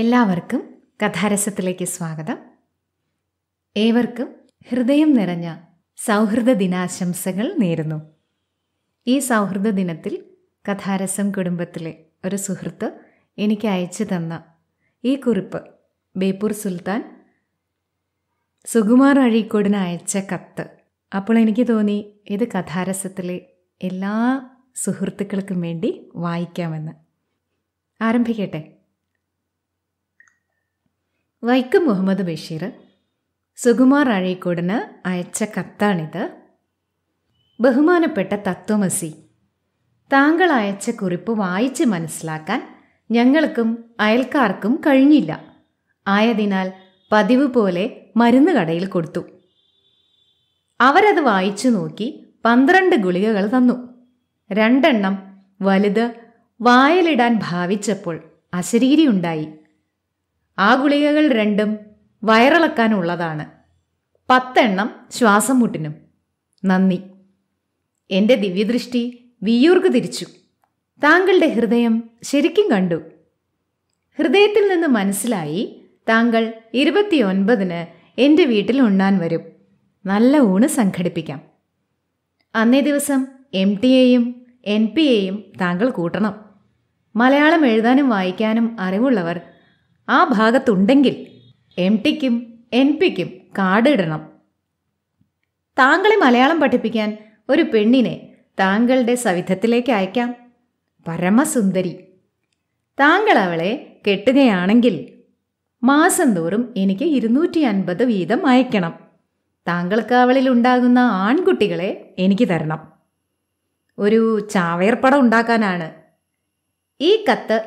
എല്ലാവർക്കും കഥാരസത്തിലേക്ക് സ്വാഗതം ഏവർക്കും ഹൃദയം നിറഞ്ഞ സൗഹൃദ ദിനാശംസകൾ നേരുന്നു ഈ സൗഹൃദ ദിനത്തിൽ കഥാരസം കുടുംബത്തിലെ ഒരു സുഹൃത്ത് എനിക്ക് അയച്ചു തന്ന ഈ കുറിപ്പ് ബേപ്പൂർ സുൽത്താൻ സുകുമാർ അഴീക്കോടിന് അയച്ച കത്ത് അപ്പോൾ എനിക്ക് തോന്നി ഇത് കഥാരസത്തിലെ എല്ലാ സുഹൃത്തുക്കൾക്കും വേണ്ടി വായിക്കാമെന്ന് ആരംഭിക്കട്ടെ വൈക്കം മുഹമ്മദ് ബഷീർ സുകുമാർ അഴീക്കോടിന് അയച്ച കത്താണിത് ബഹുമാനപ്പെട്ട തത്വമസി താങ്കൾ അയച്ച കുറിപ്പ് വായിച്ച് മനസ്സിലാക്കാൻ ഞങ്ങൾക്കും അയൽക്കാർക്കും കഴിഞ്ഞില്ല ആയതിനാൽ പതിവ് പോലെ മരുന്ന് കടയിൽ കൊടുത്തു അവരത് വായിച്ചു നോക്കി പന്ത്രണ്ട് ഗുളികകൾ തന്നു രണ്ടെണ്ണം വലുത് വായിലിടാൻ ഭാവിച്ചപ്പോൾ അശരീരി ഉണ്ടായി ആ ഗുളികകൾ രണ്ടും വയറിളക്കാനുള്ളതാണ് പത്തെണ്ണം ശ്വാസം മുട്ടിനും നന്ദി എൻ്റെ ദിവ്യദൃഷ്ടി വിയൂർക്ക് തിരിച്ചു താങ്കളുടെ ഹൃദയം ശരിക്കും കണ്ടു ഹൃദയത്തിൽ നിന്ന് മനസ്സിലായി താങ്കൾ ഇരുപത്തിയൊൻപതിന് എൻ്റെ വീട്ടിൽ ഉണ്ണാൻ വരും നല്ല ഊണ് സംഘടിപ്പിക്കാം അന്നേ ദിവസം എം ടി എയും എൻ പി എയും താങ്കൾ കൂട്ടണം മലയാളം എഴുതാനും വായിക്കാനും അറിവുള്ളവർ ആ ഭാഗത്തുണ്ടെങ്കിൽ എം ടിക്കും എൻ പിക്കും ഇടണം താങ്കളെ മലയാളം പഠിപ്പിക്കാൻ ഒരു പെണ്ണിനെ താങ്കളുടെ സവിധത്തിലേക്ക് അയക്കാം പരമസുന്ദരി താങ്കൾ അവളെ കെട്ടുകയാണെങ്കിൽ മാസം തോറും എനിക്ക് ഇരുന്നൂറ്റി അൻപത് വീതം അയക്കണം താങ്കൾക്ക് അവളിൽ ഉണ്ടാകുന്ന ആൺകുട്ടികളെ എനിക്ക് തരണം ഒരു ചാവേർപ്പടം ഉണ്ടാക്കാനാണ് ഈ കത്ത്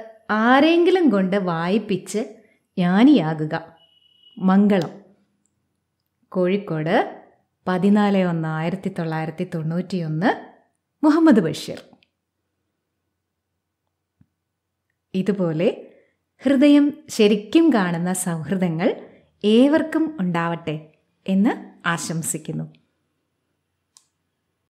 ആരെങ്കിലും കൊണ്ട് വായിപ്പിച്ച് ജ്ഞാനിയാകുക മംഗളം കോഴിക്കോട് പതിനാല് ഒന്ന് ആയിരത്തി തൊള്ളായിരത്തി ഒന്ന് മുഹമ്മദ് ബഷീർ ഇതുപോലെ ഹൃദയം ശരിക്കും കാണുന്ന സൗഹൃദങ്ങൾ ഏവർക്കും ഉണ്ടാവട്ടെ എന്ന് ആശംസിക്കുന്നു